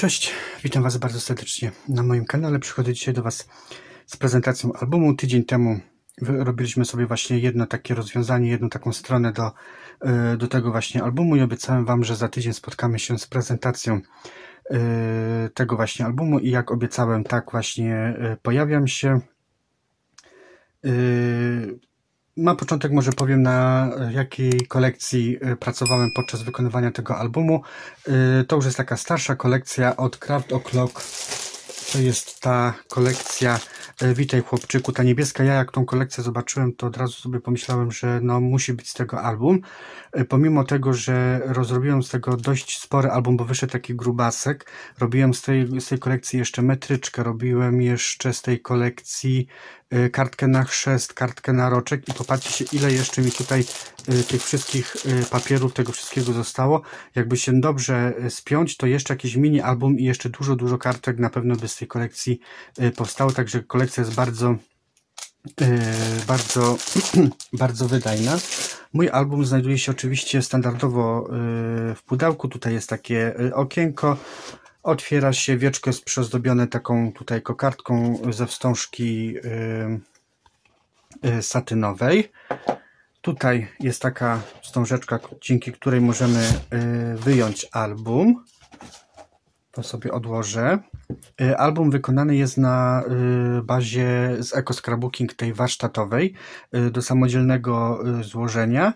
Cześć, witam Was bardzo serdecznie na moim kanale. Przychodzę dzisiaj do Was z prezentacją albumu. Tydzień temu robiliśmy sobie właśnie jedno takie rozwiązanie, jedną taką stronę do, e, do tego właśnie albumu i obiecałem Wam, że za tydzień spotkamy się z prezentacją e, tego właśnie albumu i jak obiecałem, tak właśnie e, pojawiam się. Na początek może powiem, na jakiej kolekcji y, pracowałem podczas wykonywania tego albumu. Y, to już jest taka starsza kolekcja od Craft O'Clock. To jest ta kolekcja y, Witaj Chłopczyku, ta niebieska. Ja jak tą kolekcję zobaczyłem, to od razu sobie pomyślałem, że no musi być z tego album. Pomimo tego, że rozrobiłem z tego dość spory album, bo wyszedł taki grubasek, robiłem z tej, z tej kolekcji jeszcze metryczkę, robiłem jeszcze z tej kolekcji Y, kartkę na chrzest, kartkę na roczek i popatrzcie się ile jeszcze mi tutaj y, tych wszystkich y, papierów, tego wszystkiego zostało. Jakby się dobrze spiąć, to jeszcze jakiś mini album i jeszcze dużo, dużo kartek na pewno by z tej kolekcji powstało, także kolekcja jest bardzo bardzo, bardzo wydajna. Mój album znajduje się oczywiście standardowo w pudełku. Tutaj jest takie okienko Otwiera się wieczko jest przyozdobione taką tutaj kokardką ze wstążki yy, yy, satynowej. Tutaj jest taka wstążeczka, dzięki której możemy yy, wyjąć album. To sobie odłożę. E, album wykonany jest na e, bazie z Eco Scrapbooking tej warsztatowej e, do samodzielnego złożenia.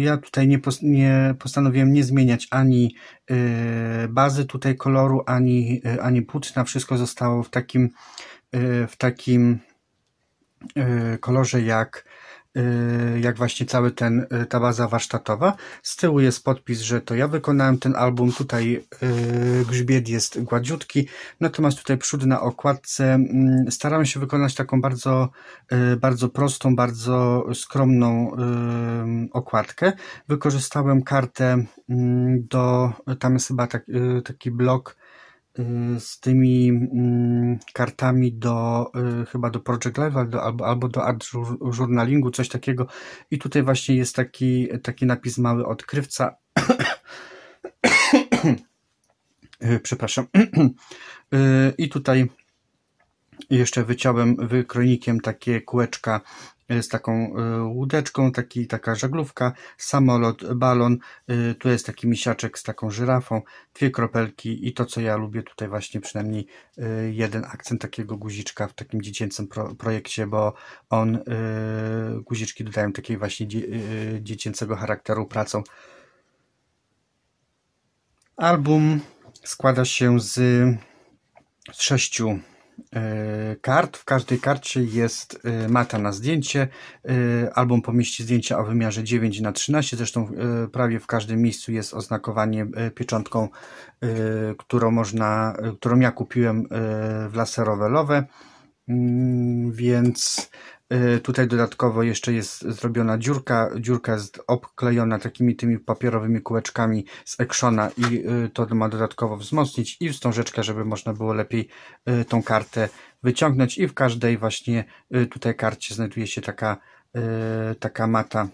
Ja tutaj nie, nie postanowiłem nie zmieniać ani bazy tutaj koloru, ani, ani płótna. Wszystko zostało w takim, w takim kolorze jak Y, jak właśnie cały ten, y, ta baza warsztatowa. Z tyłu jest podpis, że to ja wykonałem ten album, tutaj y, grzbiet jest gładziutki, natomiast tutaj przód na okładce mm, staram się wykonać taką bardzo, bardzo prostą, bardzo skromną okładkę. Wykorzystałem kartę mm, do, tam jest chyba tak, taki blok Y, z tymi mm, kartami do y, chyba do Project albo, albo do Art Journalingu, coś takiego. I tutaj właśnie jest taki, taki napis mały odkrywca. Y, przepraszam. I tutaj jeszcze wyciąłem wykrojnikiem takie kółeczka E, z taką e, łódeczką, taki, taka żaglówka, samolot, balon, e, tu jest taki misiaczek z taką żyrafą, dwie kropelki i to, co ja lubię tutaj właśnie przynajmniej jeden akcent takiego guziczka w takim dziecięcym pro, projekcie, bo on, guziczki dodają takiej właśnie dziecięcego charakteru pracą. Album składa się z, z sześciu E, kart. W każdej karcie jest e, mata na zdjęcie. E, album pomieści zdjęcia o wymiarze 9 na 13 Zresztą prawie w każdym miejscu jest oznakowanie pieczątką, którą można, którą ja kupiłem w laserowe mm, Więc Y, tutaj dodatkowo jeszcze jest zrobiona dziurka. Dziurka jest obklejona takimi tymi papierowymi kółeczkami z Ekszona i y, to ma dodatkowo wzmocnić i wstążeczkę, żeby można było lepiej y, tą kartę wyciągnąć i w każdej właśnie tutaj karcie znajduje się taka, taka mata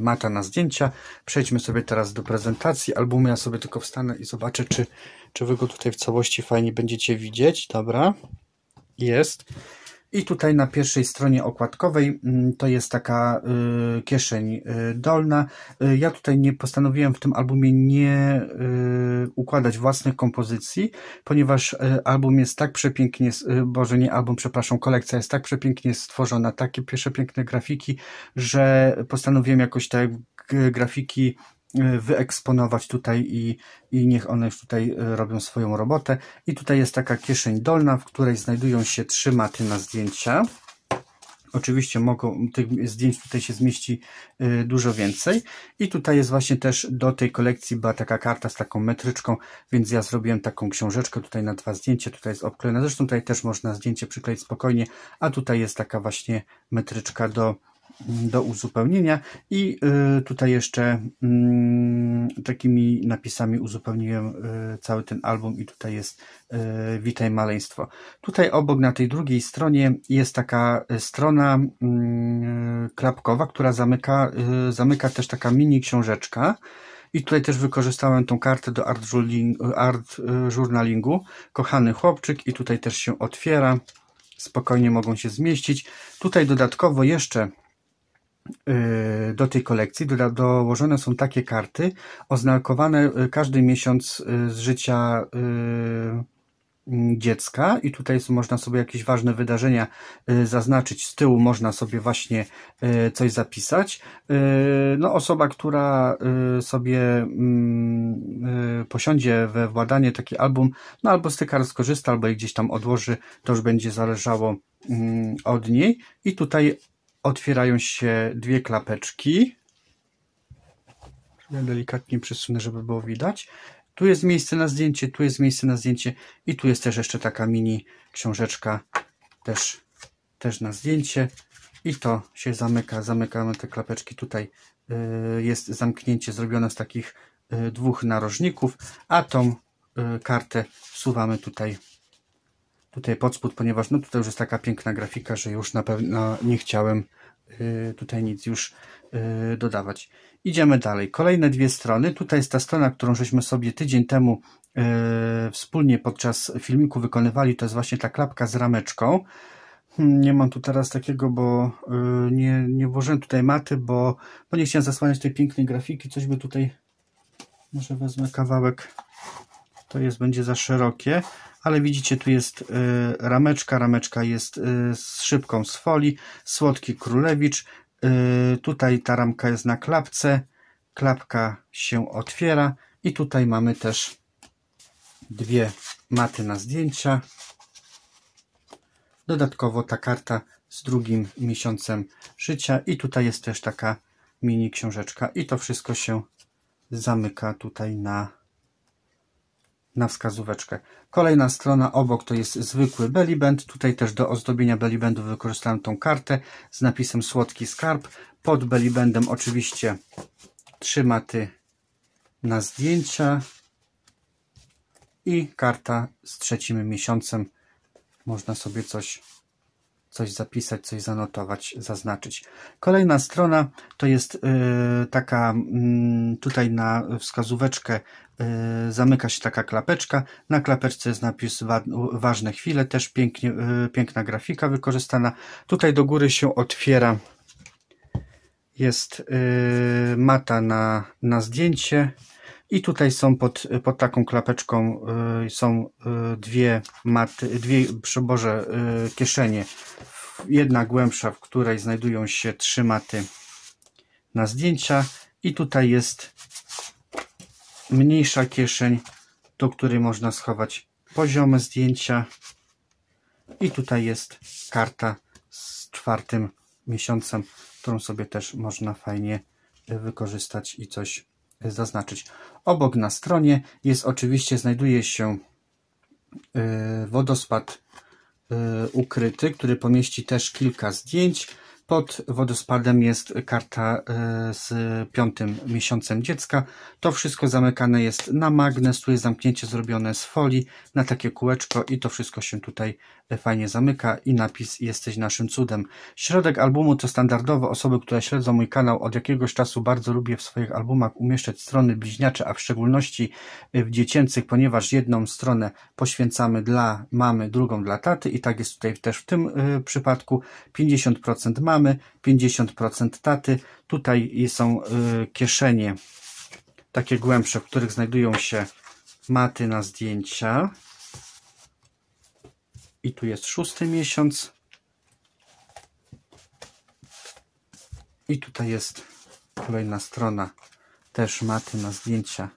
mata na zdjęcia. Przejdźmy sobie teraz do prezentacji albumu. Ja sobie tylko wstanę i zobaczę, czy, czy Wy go tutaj w całości fajnie będziecie widzieć. Dobra, jest. I tutaj na pierwszej stronie okładkowej mm, to jest taka y, kieszeń y, dolna. Y, ja tutaj nie postanowiłem w tym albumie nie y, układać własnych kompozycji, ponieważ y, album jest tak przepięknie, y, boże nie album, przepraszam, kolekcja jest tak przepięknie stworzona, takie pierwsze piękne grafiki, że postanowiłem jakoś te grafiki Y, wyeksponować tutaj i, i niech one już tutaj y, robią swoją robotę. I tutaj jest taka kieszeń dolna, w której znajdują się trzy maty na zdjęcia. Oczywiście mogą, tych zdjęć tutaj się zmieści y, dużo więcej. I tutaj jest właśnie też do tej kolekcji była taka karta z taką metryczką, więc ja zrobiłem taką książeczkę tutaj na dwa zdjęcia, tutaj jest obklejona. Zresztą tutaj też można zdjęcie przykleić spokojnie, a tutaj jest taka właśnie metryczka do do uzupełnienia i y, tutaj jeszcze mm, takimi napisami uzupełniłem y, cały ten album i tutaj jest y, Witaj Maleństwo. Tutaj obok na tej drugiej stronie jest taka strona mm, klapkowa, która zamyka, zamyka też taka mini książeczka i tutaj też wykorzystałem tą kartę do art, journaling, art journalingu. Kochany chłopczyk i tutaj też się otwiera spokojnie mogą się zmieścić. Tutaj dodatkowo jeszcze Y, do tej kolekcji dołożone są takie karty oznakowane y, każdy miesiąc y, z życia mm, dziecka i tutaj można sobie jakieś ważne wydarzenia zaznaczyć. Z tyłu można sobie właśnie coś zapisać. No, osoba, która sobie mm, posiądzie we władanie taki album, no albo z tych kart skorzysta, albo je gdzieś tam odłoży, to już będzie zależało mm, od niej. I tutaj otwierają się dwie klapeczki. Ja delikatnie przesunę, żeby było widać. Tu jest miejsce na zdjęcie, tu jest miejsce na zdjęcie i tu jest też jeszcze taka mini książeczka też, też na zdjęcie. I to się zamyka, zamykamy te klapeczki. Tutaj y, jest zamknięcie zrobione z takich y, dwóch narożników, a tą y, kartę wsuwamy tutaj tutaj pod spód, ponieważ no tutaj już jest taka piękna grafika, że już na pewno nie chciałem Y, tutaj nic już y, dodawać. Idziemy dalej. Kolejne dwie strony. Tutaj jest ta strona, którą żeśmy sobie tydzień temu y, wspólnie podczas filmiku wykonywali. To jest właśnie ta klapka z rameczką. Hmm, nie mam tu teraz takiego, bo nie, nie włożyłem tutaj maty, bo, bo nie chciałem zasłaniać tej pięknej grafiki. Coś by tutaj, może wezmę kawałek to jest będzie za szerokie, ale widzicie tu jest y, rameczka, rameczka jest y, z szybką z folii, słodki królewicz, y, tutaj ta ramka jest na klapce, klapka się otwiera i tutaj mamy też dwie maty na zdjęcia. Dodatkowo ta karta z drugim miesiącem życia i tutaj jest też taka mini książeczka i to wszystko się zamyka tutaj na na wskazóweczkę. Kolejna strona obok to jest zwykły beliband. Tutaj też do ozdobienia belibandu wykorzystałem tą kartę z napisem słodki skarb. Pod belibandem oczywiście trzy maty na zdjęcia i karta z trzecim miesiącem. Można sobie coś coś zapisać, coś zanotować, zaznaczyć. Kolejna strona to jest y, taka, mm, tutaj na wskazóweczkę y, zamyka się taka klapeczka, na klapeczce jest napis ważne chwile, też pięknie, y, piękna grafika wykorzystana. Tutaj do góry się otwiera jest mata na, na zdjęcie, i tutaj są pod, pod taką klapeczką y, są y, dwie maty, dwie przyborze y, kieszenie. Jedna głębsza, w której znajdują się trzy maty na zdjęcia i tutaj jest mniejsza kieszeń, do której można schować poziome zdjęcia i tutaj jest karta z czwartym miesiącem, którą sobie też można fajnie y, wykorzystać i coś zaznaczyć. Obok na stronie jest oczywiście, znajduje się y, wodospad y, ukryty, który pomieści też kilka zdjęć. Pod wodospadem jest karta e, z piątym miesiącem dziecka. To wszystko zamykane jest na magnes. Tu jest zamknięcie zrobione z folii na takie kółeczko i to wszystko się tutaj e, fajnie zamyka i napis Jesteś naszym cudem. Środek albumu to standardowo osoby, które śledzą mój kanał od jakiegoś czasu bardzo lubię w swoich albumach umieszczać strony bliźniacze, a w szczególności e, w dziecięcych, ponieważ jedną stronę poświęcamy dla mamy, drugą dla taty i tak jest tutaj też w tym przypadku 50% mamy mamy, 50% taty. Tutaj są y, kieszenie takie głębsze, w których znajdują się maty na zdjęcia. I tu jest szósty miesiąc. I tutaj jest kolejna strona, też maty na zdjęcia.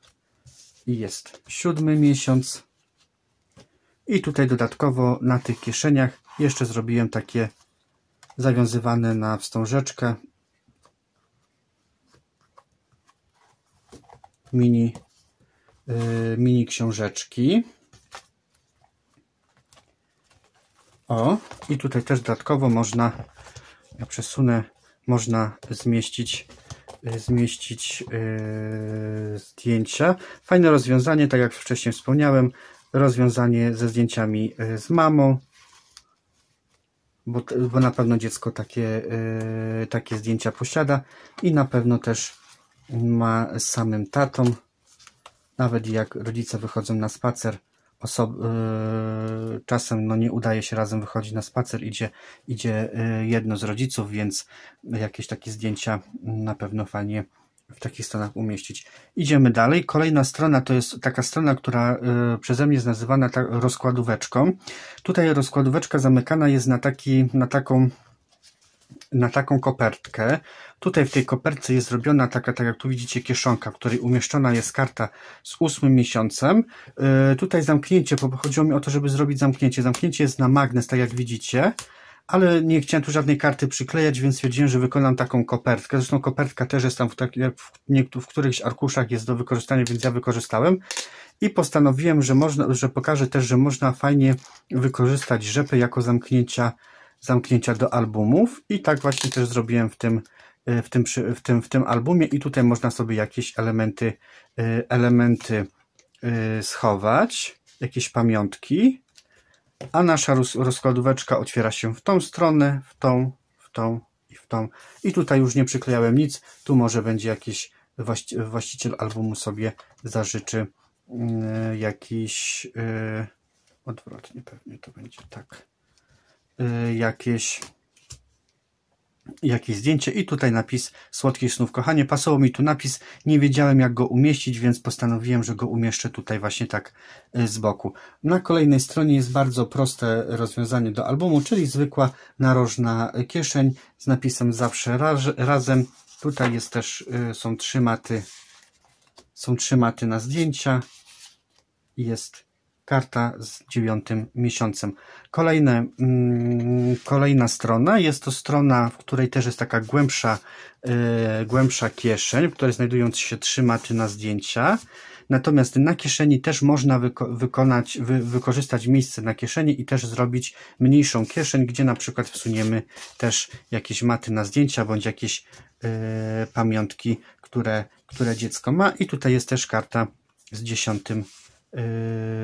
I jest siódmy miesiąc. I tutaj dodatkowo na tych kieszeniach jeszcze zrobiłem takie zawiązywane na wstążeczkę mini, yy, mini książeczki o i tutaj też dodatkowo można ja przesunę można zmieścić y, zmieścić yy, zdjęcia. Fajne rozwiązanie, tak jak wcześniej wspomniałem, rozwiązanie ze zdjęciami y, z mamą, bo, bo na pewno dziecko takie, y, takie zdjęcia posiada i na pewno też ma z samym tatą. Nawet jak rodzice wychodzą na spacer, osob, y, czasem no, nie udaje się razem wychodzić na spacer, idzie, idzie y, jedno z rodziców, więc jakieś takie zdjęcia na pewno fajnie w takich stronach umieścić. Idziemy dalej. Kolejna strona to jest taka strona, która e, przeze mnie jest nazywana rozkładóweczką. Tutaj rozkładóweczka zamykana jest na, taki, na taką na taką kopertkę. Tutaj w tej kopertce jest zrobiona taka, tak jak tu widzicie, kieszonka, w której umieszczona jest karta z ósmym miesiącem. E, tutaj zamknięcie, bo chodziło mi o to, żeby zrobić zamknięcie. Zamknięcie jest na magnes, tak jak widzicie ale nie chciałem tu żadnej karty przyklejać, więc stwierdziłem, że wykonam taką kopertkę. Zresztą kopertka też jest tam w, tak, w, w którychś arkuszach jest do wykorzystania, więc ja wykorzystałem. I postanowiłem, że, można, że pokażę też, że można fajnie wykorzystać rzepy jako zamknięcia, zamknięcia do albumów. I tak właśnie też zrobiłem w tym, e, w tym, w tym, w tym albumie. I tutaj można sobie jakieś elementy, e, elementy e, schować, jakieś pamiątki a nasza rozkładóweczka otwiera się w tą stronę, w tą, w tą i w tą. I tutaj już nie przyklejałem nic, tu może będzie jakiś właści właściciel albumu sobie zażyczy yy, jakiś, yy, odwrotnie pewnie to będzie tak, yy, jakieś jakieś zdjęcie i tutaj napis Słodkich snów, kochanie. Pasował mi tu napis, nie wiedziałem jak go umieścić, więc postanowiłem, że go umieszczę tutaj właśnie tak y, z boku. Na kolejnej stronie jest bardzo proste rozwiązanie do albumu, czyli zwykła narożna y, kieszeń z napisem zawsze raz, razem. Tutaj jest też, y, są trzy maty, są trzy maty na zdjęcia. Jest karta z dziewiątym miesiącem. Kolejne, mm, kolejna strona jest to strona, w której też jest taka głębsza, yy, głębsza kieszeń, w której znajdują się trzy maty na zdjęcia. Natomiast na kieszeni też można wyko wykonać, wy wykorzystać miejsce na kieszeni i też zrobić mniejszą kieszeń, gdzie na przykład wsuniemy też jakieś maty na zdjęcia bądź jakieś yy, pamiątki, które, które dziecko ma. I tutaj jest też karta z dziesiątym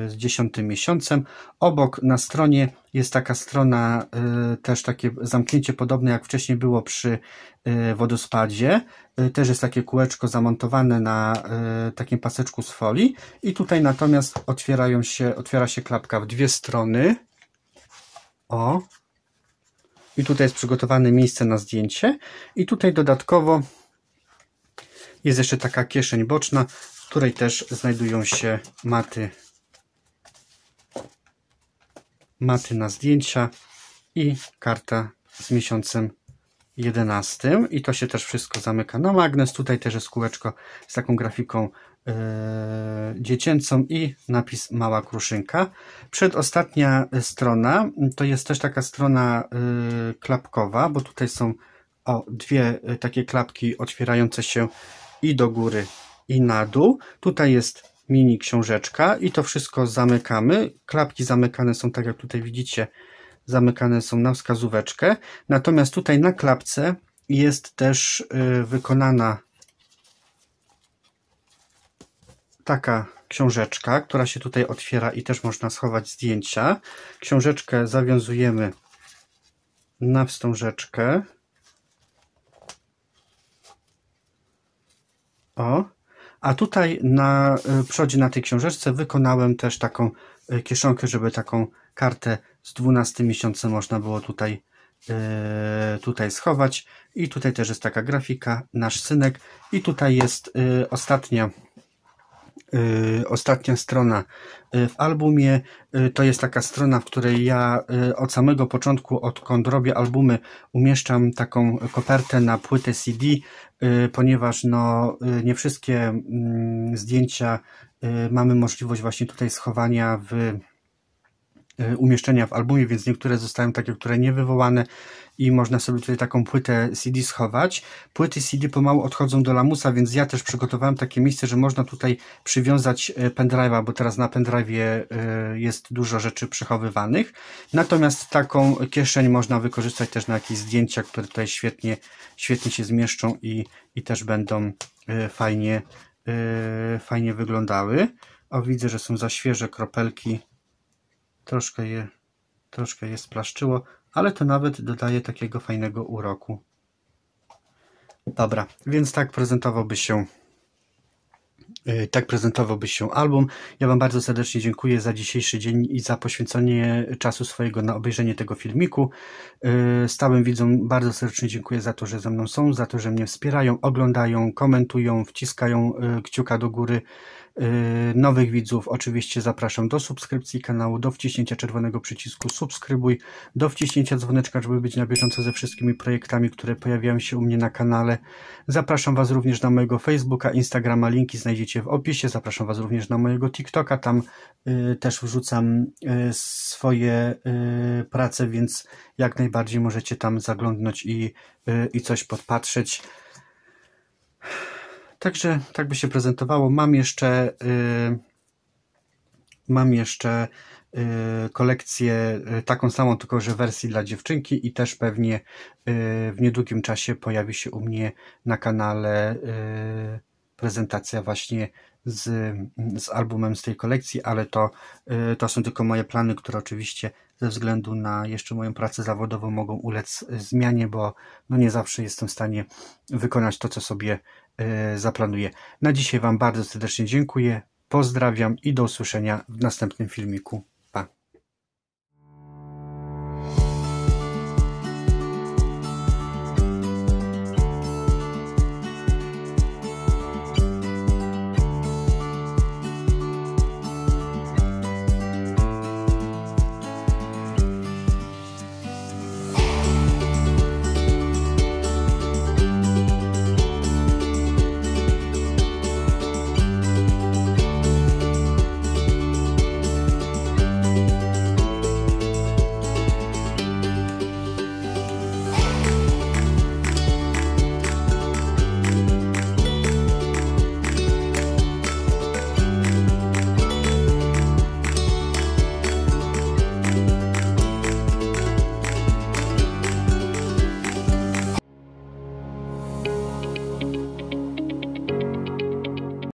z dziesiątym miesiącem. Obok na stronie jest taka strona, e, też takie zamknięcie podobne jak wcześniej było przy e, wodospadzie. E, też jest takie kółeczko zamontowane na takim paseczku z folii i tutaj natomiast otwierają się, otwiera się klapka w dwie strony. O! I tutaj jest przygotowane miejsce na zdjęcie i tutaj dodatkowo jest jeszcze taka kieszeń boczna, w której też znajdują się maty, maty na zdjęcia i karta z miesiącem 11 i to się też wszystko zamyka na magnes. Tutaj też jest kółeczko z taką grafiką e, dziecięcą i napis Mała Kruszynka. Przedostatnia strona to jest też taka strona e, klapkowa, bo tutaj są o, dwie e, takie klapki otwierające się i do góry i na dół. Tutaj jest mini książeczka i to wszystko zamykamy. Klapki zamykane są, tak jak tutaj widzicie, zamykane są na wskazóweczkę. Natomiast tutaj na klapce jest też y, wykonana taka książeczka, która się tutaj otwiera i też można schować zdjęcia. Książeczkę zawiązujemy na wstążeczkę. O, a tutaj na e, przodzie na tej książeczce wykonałem też taką e, kieszonkę, żeby taką kartę z 12 miesiącem można było tutaj, e, tutaj schować. I tutaj też jest taka grafika, nasz synek. I tutaj jest ostatnia Y, ostatnia strona y, w albumie. Y, to jest taka strona, w której ja od samego początku, odkąd robię albumy, umieszczam taką kopertę na płytę CD, ponieważ no, nie wszystkie mm, zdjęcia mamy możliwość właśnie tutaj schowania w Y, umieszczenia w albumie, więc niektóre zostały takie, które nie wywołane i można sobie tutaj taką płytę CD schować. Płyty CD pomału odchodzą do lamusa, więc ja też przygotowałem takie miejsce, że można tutaj przywiązać y, pendrive'a, bo teraz na pendrive'ie y, jest dużo rzeczy przechowywanych. Natomiast taką kieszeń można wykorzystać też na jakieś zdjęcia, które tutaj świetnie, świetnie się zmieszczą i, i też będą fajnie, fajnie wyglądały. O, widzę, że są za świeże kropelki troszkę je, troszkę je splaszczyło, ale to nawet dodaje takiego fajnego uroku. Dobra, więc tak prezentowałby się y, tak prezentowałby się album. Ja Wam bardzo serdecznie dziękuję za dzisiejszy dzień i za poświęcenie czasu swojego na obejrzenie tego filmiku. Y, stałym widzom bardzo serdecznie dziękuję za to, że ze mną są, za to, że mnie wspierają, oglądają, komentują, wciskają y, kciuka do góry. E, nowych widzów oczywiście zapraszam do subskrypcji kanału, do wciśnięcia czerwonego przycisku subskrybuj, do wciśnięcia dzwoneczka, żeby być na bieżąco ze wszystkimi projektami, które pojawiają się u mnie na kanale. Zapraszam Was również na mojego Facebooka, Instagrama, linki znajdziecie w opisie. Zapraszam Was również na mojego TikToka, tam e, też wrzucam e, swoje prace, więc jak najbardziej możecie tam zaglądnąć i, i coś podpatrzeć. Także tak by się prezentowało. Mam jeszcze, yy, mam jeszcze yy, kolekcję y, taką samą, tylko że wersji dla dziewczynki i też pewnie yy, w niedługim czasie pojawi się u mnie na kanale y, prezentacja właśnie z, z albumem z tej kolekcji, ale to, y, to są tylko moje plany, które oczywiście ze względu na jeszcze moją pracę zawodową mogą ulec zmianie, bo no nie zawsze jestem w stanie wykonać to, co sobie E, zaplanuję. Na dzisiaj Wam bardzo serdecznie dziękuję, pozdrawiam i do usłyszenia w następnym filmiku.